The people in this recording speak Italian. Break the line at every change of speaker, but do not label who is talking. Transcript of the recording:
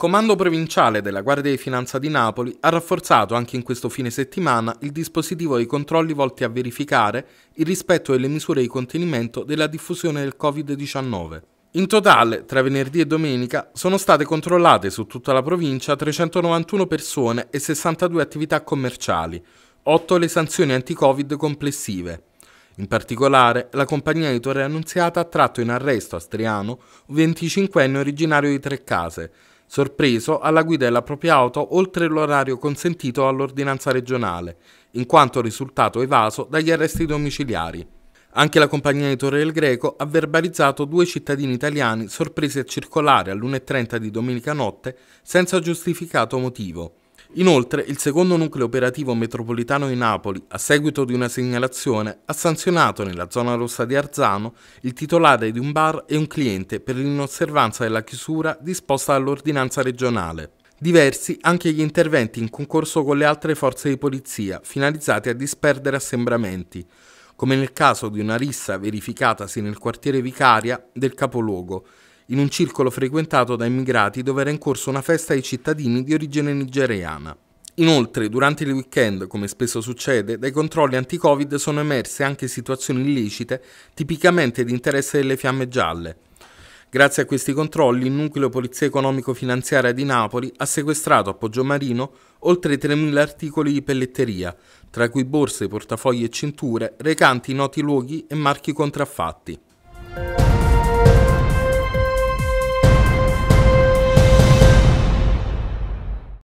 Comando provinciale della Guardia di Finanza di Napoli ha rafforzato anche in questo fine settimana il dispositivo dei controlli volti a verificare il rispetto delle misure di contenimento della diffusione del Covid-19. In totale, tra venerdì e domenica, sono state controllate su tutta la provincia 391 persone e 62 attività commerciali, 8 le sanzioni anti-Covid complessive. In particolare, la compagnia di Torre Annunziata ha tratto in arresto a Striano un 25enne originario di Tre Case, sorpreso alla guida della propria auto oltre l'orario consentito all'ordinanza regionale, in quanto risultato evaso dagli arresti domiciliari. Anche la compagnia di Torre del Greco ha verbalizzato due cittadini italiani sorpresi a circolare alle 1.30 di domenica notte senza giustificato motivo. Inoltre, il secondo nucleo operativo metropolitano di Napoli, a seguito di una segnalazione, ha sanzionato nella zona rossa di Arzano il titolare di un bar e un cliente per l'inosservanza della chiusura disposta dall'ordinanza regionale. Diversi anche gli interventi in concorso con le altre forze di polizia, finalizzati a disperdere assembramenti, come nel caso di una rissa verificatasi nel quartiere Vicaria del capoluogo, in un circolo frequentato da immigrati dove era in corso una festa ai cittadini di origine nigeriana. Inoltre, durante il weekend, come spesso succede, dai controlli anti-Covid sono emerse anche situazioni illecite tipicamente di interesse delle fiamme gialle. Grazie a questi controlli, il nucleo Polizia Economico-Finanziaria di Napoli ha sequestrato a Poggiomarino oltre 3.000 articoli di pelletteria, tra cui borse, portafogli e cinture, recanti noti luoghi e marchi contraffatti.